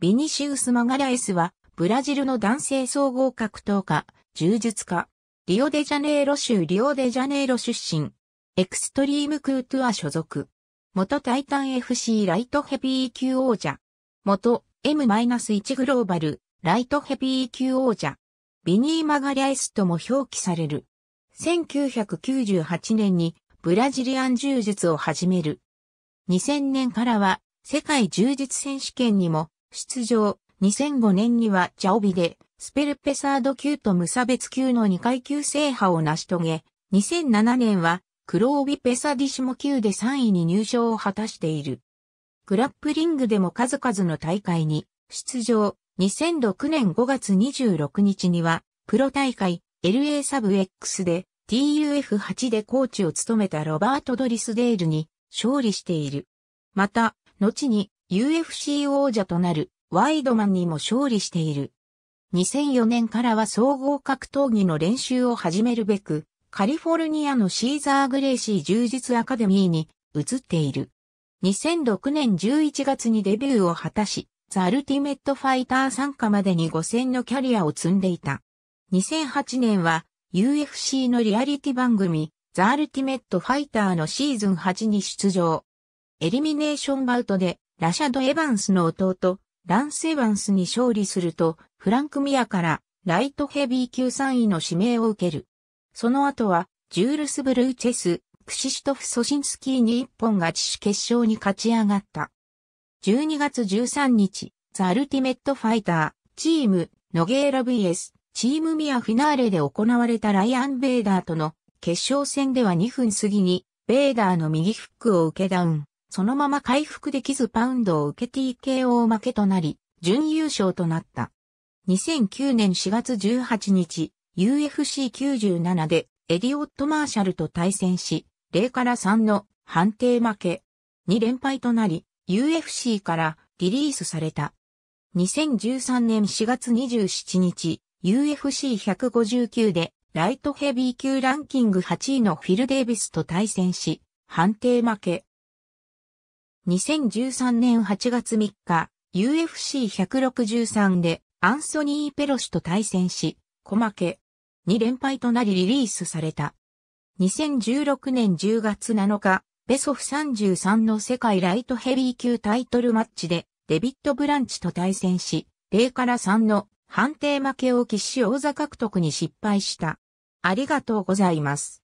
ビニシウス・マガラエスは、ブラジルの男性総合格闘家、柔術家、リオデジャネイロ州リオデジャネイロ出身、エクストリームクートゥア所属、元タイタン FC ライトヘビー級王者、元 M-1 グローバル、ライトヘビー級王者、ビニー・マガリアエスとも表記される。1998年にブラジリアン柔術を始める。2000年からは世界柔術選手権にも出場。2005年にはチャオビで、スペルペサード級と無差別級の2階級制覇を成し遂げ、2007年は黒帯ペサディシモ級で3位に入賞を果たしている。グラップリングでも数々の大会に出場。2006年5月26日には、プロ大会 LA サブ X で TUF8 でコーチを務めたロバート・ドリスデールに勝利している。また、後に UFC 王者となるワイドマンにも勝利している。2004年からは総合格闘技の練習を始めるべく、カリフォルニアのシーザー・グレイシー充実アカデミーに移っている。2006年11月にデビューを果たし、ザ・アルティメット・ファイター参加までに5戦のキャリアを積んでいた。2008年は UFC のリアリティ番組、ザ・アルティメット・ファイターのシーズン8に出場。エリミネーションバウトでラシャド・エヴァンスの弟、ランス・エヴァンスに勝利すると、フランク・ミアからライトヘビー級3位の指名を受ける。その後は、ジュールス・ブルーチェス、クシシトフ・ソシンスキーに一本勝ちし決勝に勝ち上がった。12月13日、ザ・アルティメット・ファイター、チーム、ノゲーラ VS、チームミアフィナーレで行われたライアン・ベイダーとの決勝戦では2分過ぎに、ベイダーの右フックを受けダウン。そのまま回復できずパウンドを受け TKO 負けとなり、準優勝となった。2009年4月18日、UFC97 でエディオット・マーシャルと対戦し、0から3の判定負け、2連敗となり、UFC からリリースされた。2013年4月27日、UFC159 でライトヘビー級ランキング8位のフィル・デイビスと対戦し、判定負け、2013年8月3日、UFC163 でアンソニー・ペロシと対戦し、小負け、2連敗となりリリースされた。2016年10月7日、ベソフ33の世界ライトヘビー級タイトルマッチで、デビット・ブランチと対戦し、0から3の判定負けを喫し王座獲得に失敗した。ありがとうございます。